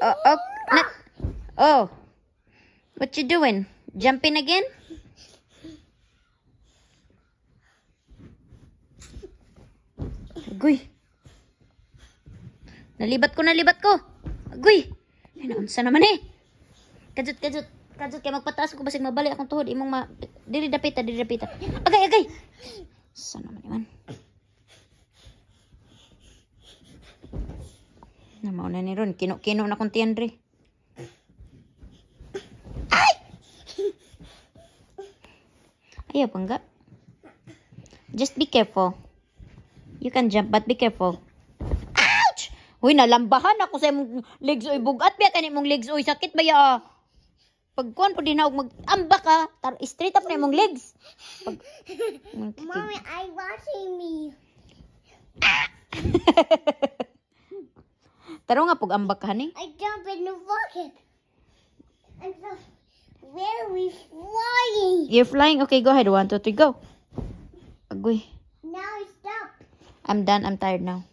Oh, oh, not, oh. What you doing? Jumping again? Agoy. Nalibat ko, nalibat ko. Agoy. Ay, naunsa naman eh. Kajut, kajut. Kajut, kaya magpataas ko basig mabali akong tuhod. Imong ma... Diri dapita, diri dapita. Agay, agay. Saan naman naman? Na ni Ron. Kino-kino na kong tiyan Ay! Ayaw nga. Just be careful. You can jump but be careful. Ouch! Uy, nalambahan ako sa imong legs oy bugat. Biya kanin mong legs oy. Sakit ba ya? Ah? Pagkuhan po din ako mag-amba ka. Tar straight up na imong legs. Pag... Mommy, I watching me. Ah! Taro nga pug ambak ni. I jump in the rocket. I'm so very flying. You're flying. Okay, go ahead. One, two, three, go. Agoy. Now stop. I'm done. I'm tired now.